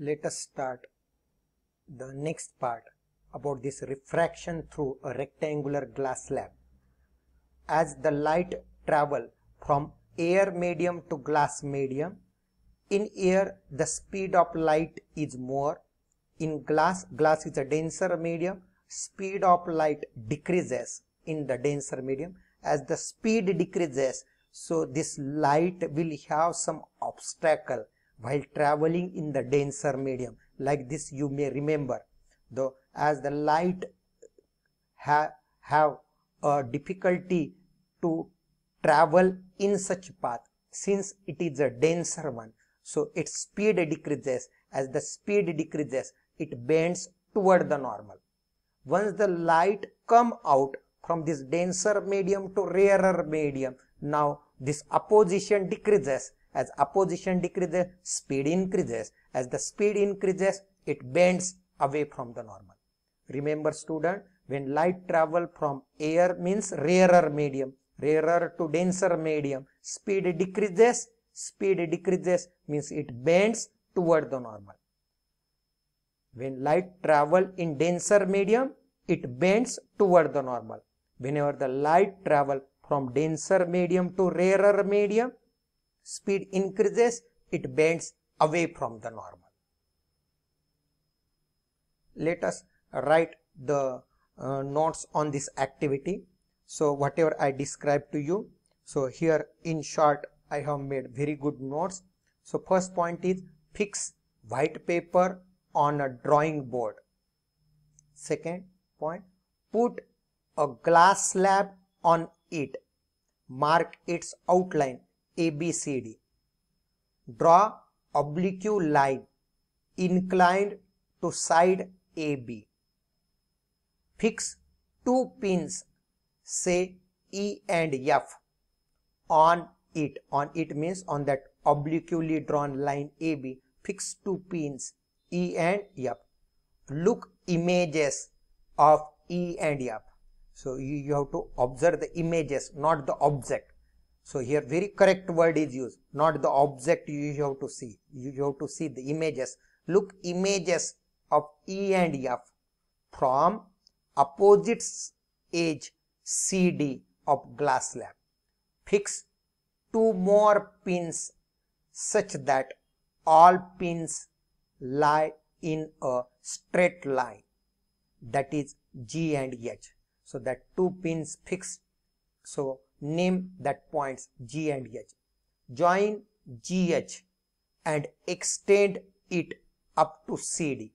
let us start the next part about this refraction through a rectangular glass slab. As the light travel from air medium to glass medium, in air the speed of light is more, in glass, glass is a denser medium, speed of light decreases in the denser medium. As the speed decreases, so this light will have some obstacle while traveling in the denser medium like this you may remember though as the light ha have a difficulty to travel in such path since it is a denser one so its speed decreases as the speed decreases it bends toward the normal once the light come out from this denser medium to rarer medium now this opposition decreases as opposition decreases, speed increases. As the speed increases, it bends away from the normal. Remember student, when light travel from air means rarer medium, rarer to denser medium, speed decreases, speed decreases means it bends toward the normal. When light travel in denser medium, it bends toward the normal. Whenever the light travel from denser medium to rarer medium, speed increases, it bends away from the normal. Let us write the uh, notes on this activity. So whatever I described to you. So here in short, I have made very good notes. So first point is fix white paper on a drawing board. Second point, put a glass slab on it. Mark its outline ABCD. Draw oblique line inclined to side AB. Fix two pins say E and F on it. On it means on that obliquely drawn line AB. Fix two pins E and F. Look images of E and F. So you, you have to observe the images not the object. So here very correct word is used, not the object you have to see. You have to see the images. Look images of E and F from opposites edge CD of glass slab. Fix two more pins such that all pins lie in a straight line that is G and H. So that two pins fixed. So name that points G and H. Join GH and extend it up to CD.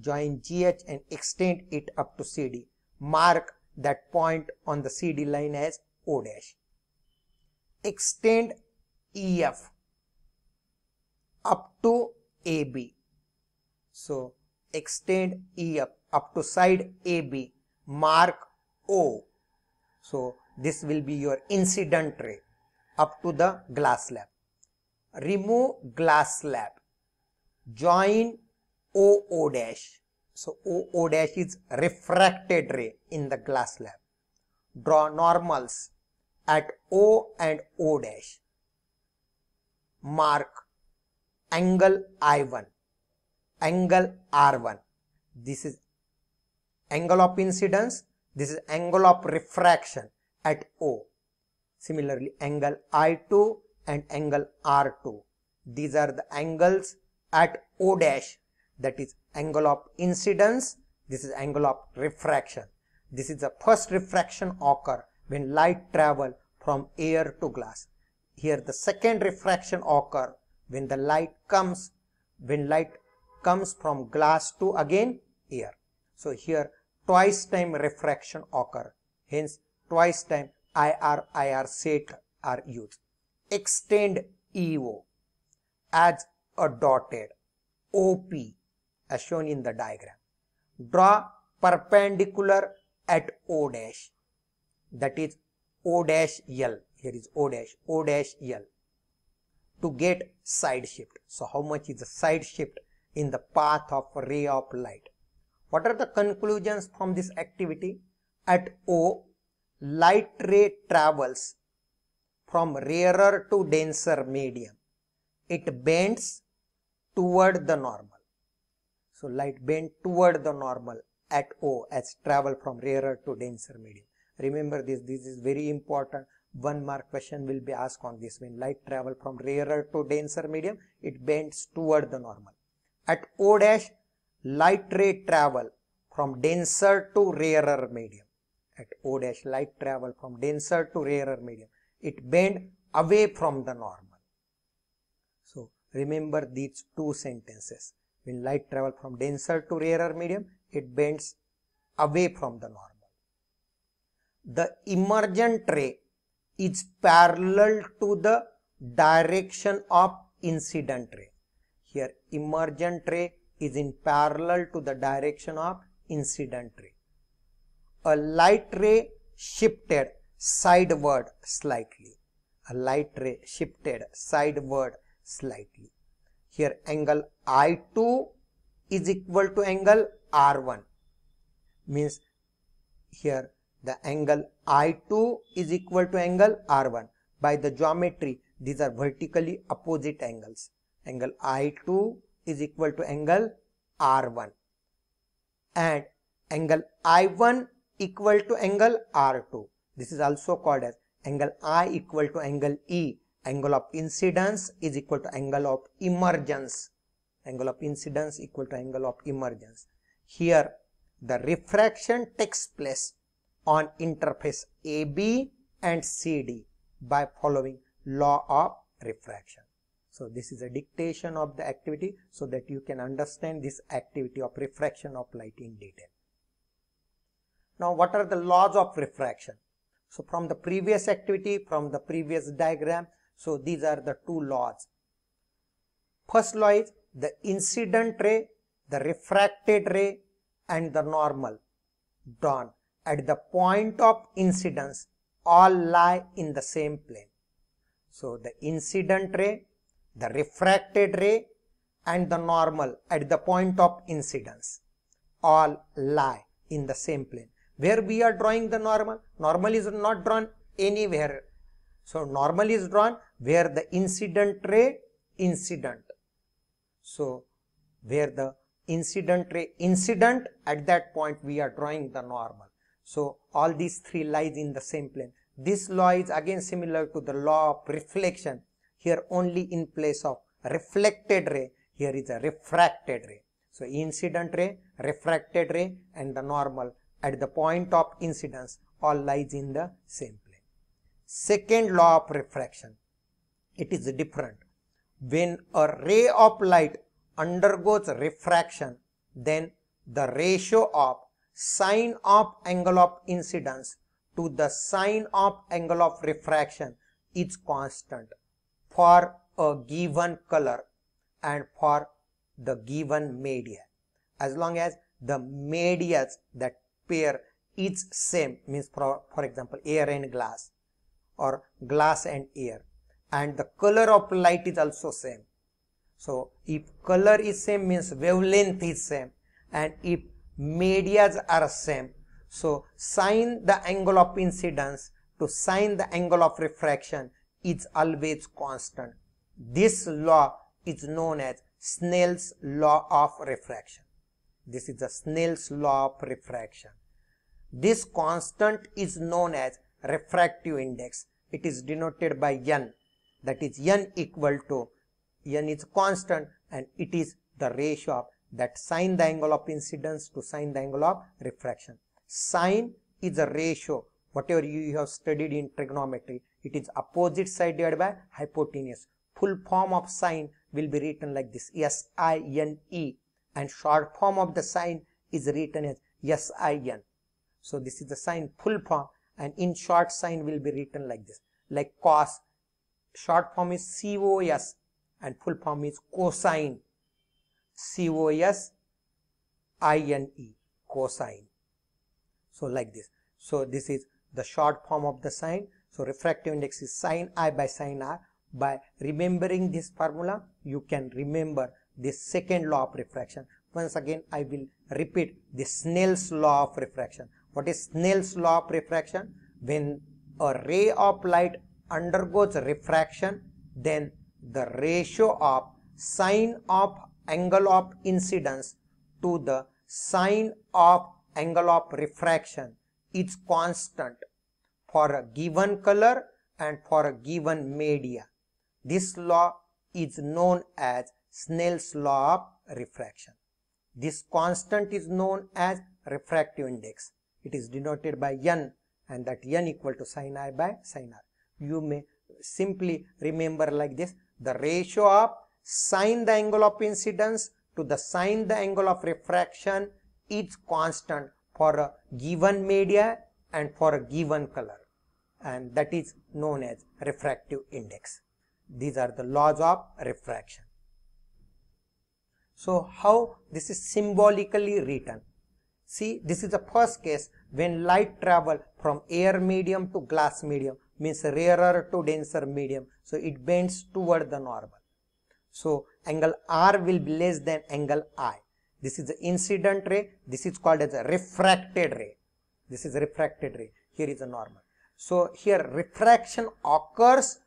Join GH and extend it up to CD. Mark that point on the CD line as O dash. Extend EF up to AB. So extend EF up to side AB. Mark O. So this will be your incident ray up to the glass slab. Remove glass slab. Join OO dash. So OO dash is refracted ray in the glass slab. Draw normals at O and O dash. Mark angle I1, angle R1. This is angle of incidence, this is angle of refraction at O. Similarly, angle I2 and angle R2. These are the angles at O dash that is angle of incidence, this is angle of refraction. This is the first refraction occur when light travel from air to glass. Here the second refraction occur when the light comes, when light comes from glass to again air. So here twice time refraction occur. Hence twice time IR, IR, set are used. Extend EO as a dotted OP as shown in the diagram. Draw perpendicular at O dash that is O dash L here is O dash O dash L to get side shift. So how much is the side shift in the path of ray of light? What are the conclusions from this activity? At O light ray travels from rarer to denser medium. It bends toward the normal. So light bend toward the normal at O as travel from rarer to denser medium. Remember this, this is very important. One mark question will be asked on this. When light travel from rarer to denser medium, it bends toward the normal. At O dash, light ray travel from denser to rarer medium at O dash light travel from denser to rarer medium. It bend away from the normal. So remember these two sentences. When light travel from denser to rarer medium, it bends away from the normal. The emergent ray is parallel to the direction of incident ray. Here emergent ray is in parallel to the direction of incident ray a light ray shifted sideward slightly. A light ray shifted sideward slightly. Here angle I2 is equal to angle R1 means here the angle I2 is equal to angle R1 by the geometry these are vertically opposite angles angle I2 is equal to angle R1 and angle I1 equal to angle R2. This is also called as angle I equal to angle E. Angle of incidence is equal to angle of emergence. Angle of incidence equal to angle of emergence. Here the refraction takes place on interface AB and CD by following law of refraction. So this is a dictation of the activity so that you can understand this activity of refraction of light in detail. Now, what are the laws of refraction? So, from the previous activity, from the previous diagram, so these are the two laws. First law is the incident ray, the refracted ray and the normal drawn at the point of incidence all lie in the same plane. So, the incident ray, the refracted ray and the normal at the point of incidence all lie in the same plane where we are drawing the normal. Normal is not drawn anywhere. So normal is drawn where the incident ray incident. So where the incident ray incident at that point we are drawing the normal. So all these three lies in the same plane. This law is again similar to the law of reflection. Here only in place of reflected ray, here is a refracted ray. So incident ray, refracted ray and the normal at the point of incidence all lies in the same plane. Second law of refraction, it is different. When a ray of light undergoes refraction, then the ratio of sine of angle of incidence to the sine of angle of refraction is constant for a given color and for the given media as long as the medias that pair is same means for, for example air and glass or glass and air and the color of light is also same. So if color is same means wavelength is same and if medias are same so sine the angle of incidence to sine the angle of refraction is always constant. This law is known as Snell's law of refraction. This is the Snell's law of refraction. This constant is known as refractive index. It is denoted by n. That is n equal to n is constant and it is the ratio of that sine the angle of incidence to sine the angle of refraction. Sine is a ratio whatever you have studied in trigonometry. It is opposite side divided by hypotenuse. Full form of sine will be written like this S I N E and short form of the sine is written as S I N. So this is the sine full form and in short sine will be written like this like cos short form is COS and full form is cosine COS INE cosine so like this so this is the short form of the sine so refractive index is sine i by sine r by remembering this formula you can remember this second law of refraction once again I will repeat the Snell's law of refraction what is Snell's law of refraction? When a ray of light undergoes refraction, then the ratio of sine of angle of incidence to the sine of angle of refraction is constant for a given color and for a given media. This law is known as Snell's law of refraction. This constant is known as refractive index. It is denoted by n and that n equal to sin i by sin r. You may simply remember like this the ratio of sine the angle of incidence to the sine the angle of refraction is constant for a given media and for a given color and that is known as refractive index. These are the laws of refraction. So, how this is symbolically written? See, this is the first case when light travel from air medium to glass medium means rarer to denser medium. So it bends toward the normal. So angle R will be less than angle I. This is the incident ray. This is called as a refracted ray. This is refracted ray. Here is a normal. So here refraction occurs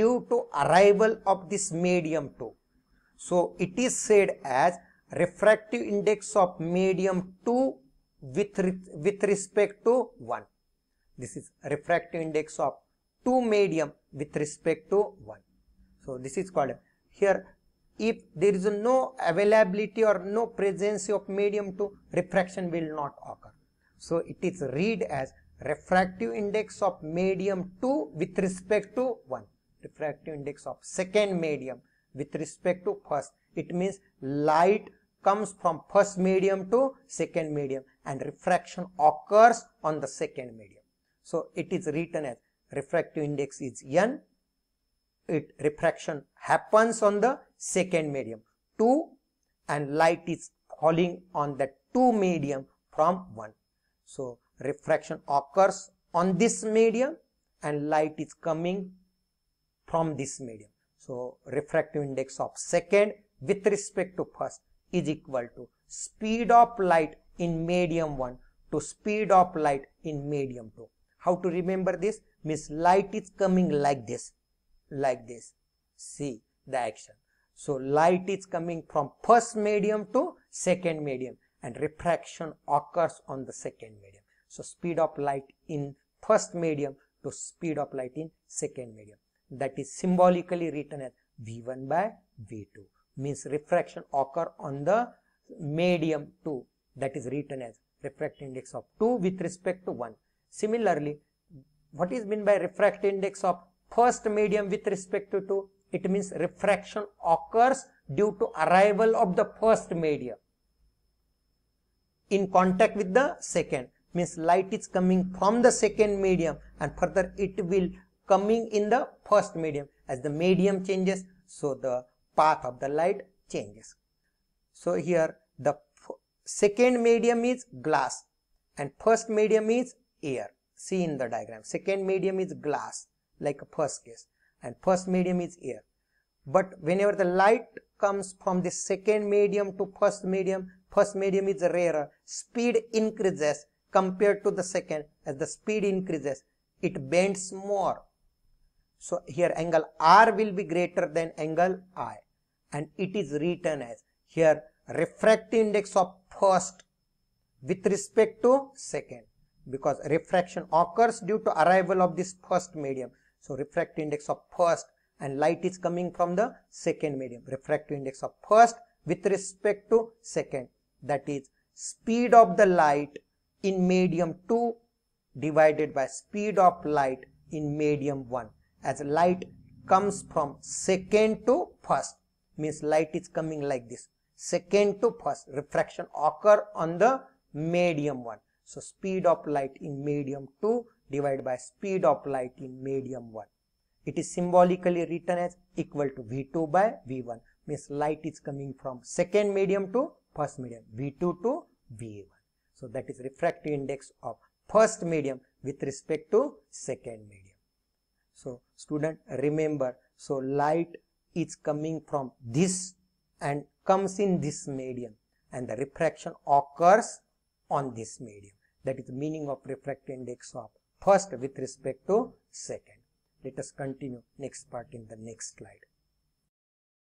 due to arrival of this medium to So it is said as refractive index of medium 2 with, re with respect to 1. This is refractive index of 2 medium with respect to 1. So this is called here if there is no availability or no presence of medium 2 refraction will not occur. So it is read as refractive index of medium 2 with respect to 1 refractive index of second medium with respect to first. It means light comes from first medium to second medium and refraction occurs on the second medium. So, it is written as refractive index is n, it refraction happens on the second medium 2 and light is falling on the 2 medium from 1. So, refraction occurs on this medium and light is coming from this medium. So, refractive index of second with respect to first is equal to speed of light in medium 1 to speed of light in medium 2. How to remember this? Means light is coming like this, like this. See the action. So light is coming from first medium to second medium and refraction occurs on the second medium. So speed of light in first medium to speed of light in second medium. That is symbolically written as V1 by V2 means refraction occur on the medium 2 that is written as refractive index of 2 with respect to 1. Similarly, what is meant by refractive index of first medium with respect to 2? It means refraction occurs due to arrival of the first medium in contact with the second means light is coming from the second medium and further it will coming in the first medium as the medium changes so the path of the light changes so here the Second medium is glass and first medium is air. See in the diagram. Second medium is glass like first case and first medium is air. But whenever the light comes from the second medium to first medium, first medium is rarer. Speed increases compared to the second. As the speed increases, it bends more. So here angle R will be greater than angle I and it is written as here refractive index of first with respect to second because refraction occurs due to arrival of this first medium. So refractive index of first and light is coming from the second medium. Refractive index of first with respect to second that is speed of the light in medium 2 divided by speed of light in medium 1 as light comes from second to first means light is coming like this second to first refraction occur on the medium one. So speed of light in medium 2 divided by speed of light in medium 1. It is symbolically written as equal to V2 by V1 means light is coming from second medium to first medium V2 to V1. So that is refractive index of first medium with respect to second medium. So student remember so light is coming from this and comes in this medium and the refraction occurs on this medium. That is the meaning of refractive index of first with respect to second. Let us continue next part in the next slide.